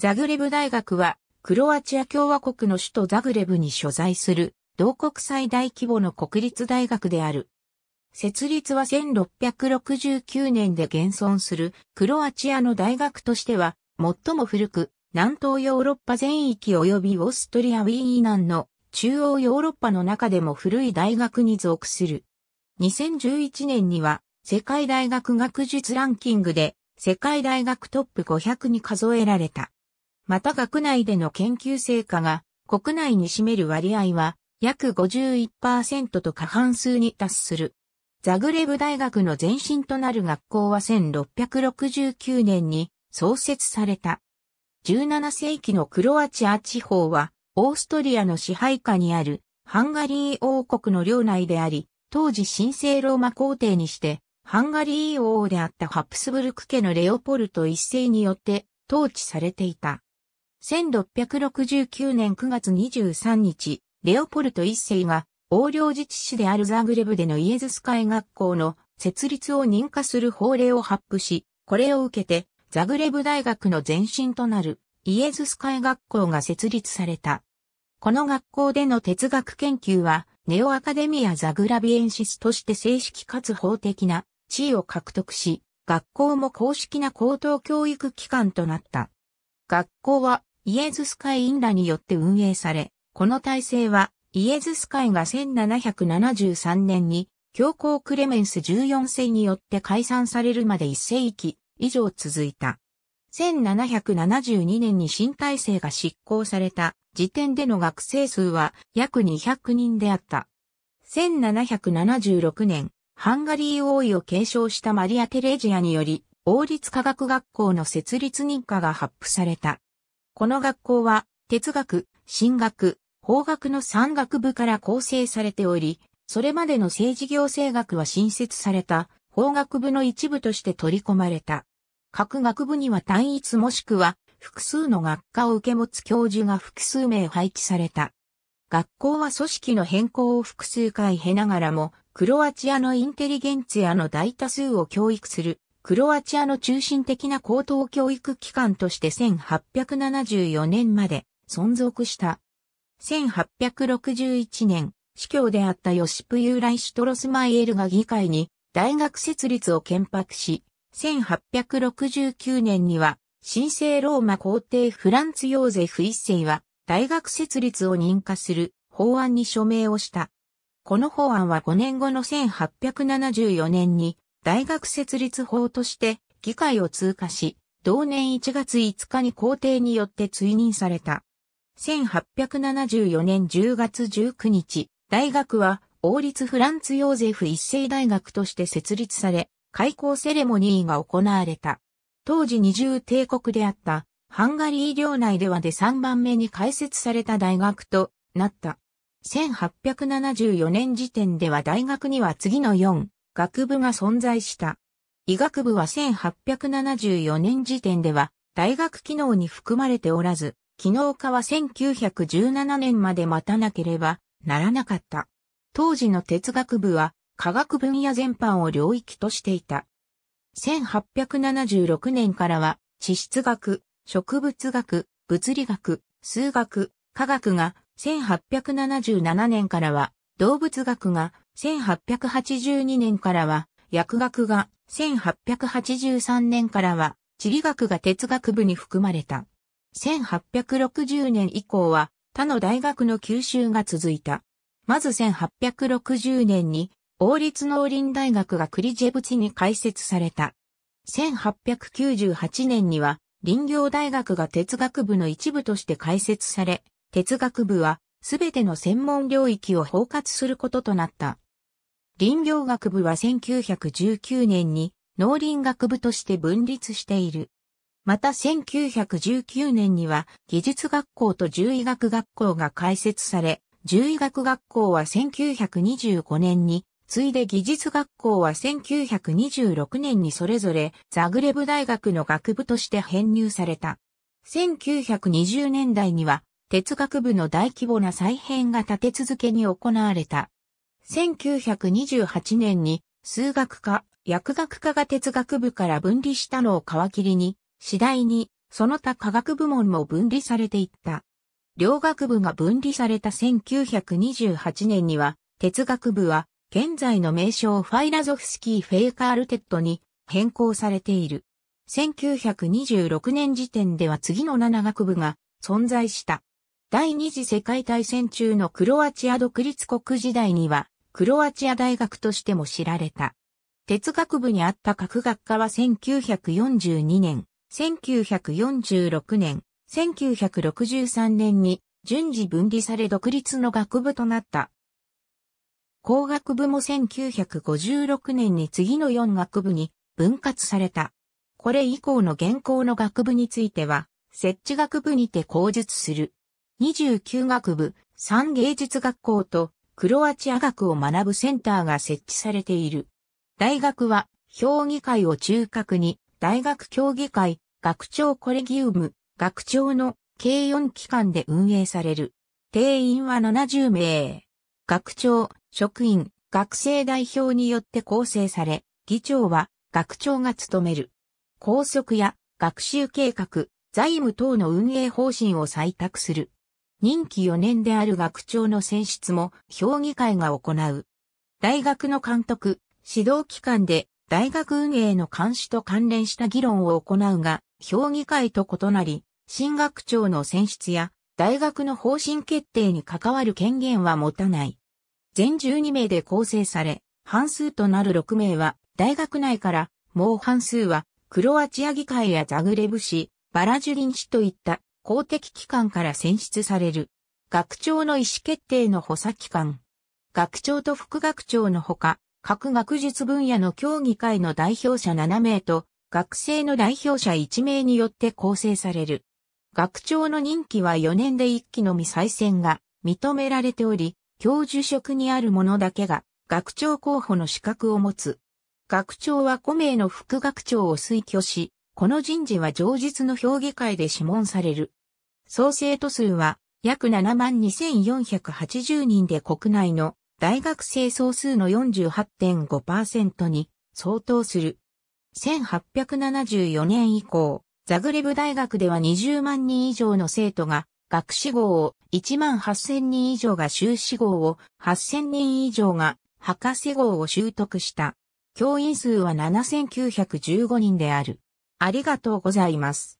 ザグレブ大学は、クロアチア共和国の首都ザグレブに所在する、同国最大規模の国立大学である。設立は1669年で現存するクロアチアの大学としては最も古く南東ヨーロッパ全域及びオーストリアウィーン以南の中央ヨーロッパの中でも古い大学に属する。2011年には世界大学学術ランキングで世界大学トップ500に数えられた。また学内での研究成果が国内に占める割合は約51%と過半数に達する。ザグレブ大学の前身となる学校は1669年に創設された。17世紀のクロアチア地方はオーストリアの支配下にあるハンガリー王国の領内であり、当時神聖ローマ皇帝にしてハンガリー王であったハプスブルク家のレオポルト一世によって統治されていた。1669年9月23日、レオポルト一世が、横領自治市であるザグレブでのイエズス会学校の設立を認可する法令を発布し、これを受けて、ザグレブ大学の前身となるイエズス会学校が設立された。この学校での哲学研究は、ネオアカデミア・ザグラビエンシスとして正式かつ法的な地位を獲得し、学校も公式な高等教育機関となった。学校はイエズス会員らによって運営され、この体制はイエズス会が1773年に教皇クレメンス14世によって解散されるまで1世紀以上続いた。1772年に新体制が執行された時点での学生数は約200人であった。1776年、ハンガリー王位を継承したマリア・テレジアにより、王立科学学校の設立認可が発布された。この学校は、哲学、神学、法学の三学部から構成されており、それまでの政治行政学は新設された法学部の一部として取り込まれた。各学部には単一もしくは複数の学科を受け持つ教授が複数名配置された。学校は組織の変更を複数回経ながらも、クロアチアのインテリゲンツィアの大多数を教育するクロアチアの中心的な高等教育機関として1874年まで存続した。1861年、司教であったヨシプ・ユーライシュトロスマイエルが議会に大学設立を建白し、1869年には神聖ローマ皇帝フランツ・ヨーゼフ一世は大学設立を認可する法案に署名をした。この法案は5年後の1874年に大学設立法として議会を通過し、同年1月5日に皇帝によって追認された。1874年10月19日、大学は王立フランツ・ヨーゼフ一世大学として設立され、開校セレモニーが行われた。当時二重帝国であったハンガリー領内ではで3番目に開設された大学となった。1874年時点では大学には次の4学部が存在した。医学部は1874年時点では大学機能に含まれておらず、機能化は1917年まで待たなければならなかった。当時の哲学部は科学分野全般を領域としていた。1876年からは地質学、植物学、物理学、数学、科学が1877年からは動物学が1882年からは薬学が、1883年からは地理学が哲学部に含まれた。1860年以降は他の大学の吸収が続いた。まず1860年に王立農林大学がクリジェブチに開設された。1898年には林業大学が哲学部の一部として開設され、哲学部はすべての専門領域を包括することとなった。林業学部は1919年に農林学部として分立している。また1919年には技術学校と獣医学学校が開設され、獣医学学校は1925年に、次いで技術学校は1926年にそれぞれザグレブ大学の学部として編入された。1920年代には哲学部の大規模な再編が立て続けに行われた。1928年に数学科、薬学科が哲学部から分離したのを皮切りに、次第にその他科学部門も分離されていった。両学部が分離された1928年には、哲学部は現在の名称ファイラゾフスキー・フェイカールテッドに変更されている。1926年時点では次の7学部が存在した。第二次世界大戦中のクロアチア独立国時代には、クロアチア大学としても知られた。哲学部にあった各学科は1942年、1946年、1963年に順次分離され独立の学部となった。工学部も1956年に次の4学部に分割された。これ以降の現行の学部については、設置学部にて講述する。29学部、3芸術学校とクロアチア学を学ぶセンターが設置されている。大学は、評議会を中核に、大学協議会、学長コレギウム、学長の計4機関で運営される。定員は70名。学長、職員、学生代表によって構成され、議長は学長が務める。校則や学習計画、財務等の運営方針を採択する。任期4年である学長の選出も評議会が行う。大学の監督、指導機関で大学運営の監視と関連した議論を行うが、評議会と異なり、新学長の選出や大学の方針決定に関わる権限は持たない。全12名で構成され、半数となる6名は大学内から、もう半数はクロアチア議会やザグレブ市、バラジュリン市といった公的機関から選出される。学長の意思決定の補佐機関。学長と副学長のほか、各学術分野の協議会の代表者7名と、学生の代表者1名によって構成される。学長の任期は4年で1期のみ再選が認められており、教授職にある者だけが学長候補の資格を持つ。学長は5名の副学長を推挙し、この人事は上述の評議会で諮問される。総生徒数は約72,480人で国内の大学生総数の48.5%に相当する。1874年以降、ザグレブ大学では20万人以上の生徒が学士号を1万8000人以上が修士号を8000人以上が博士号を習得した。教員数は7915人である。ありがとうございます。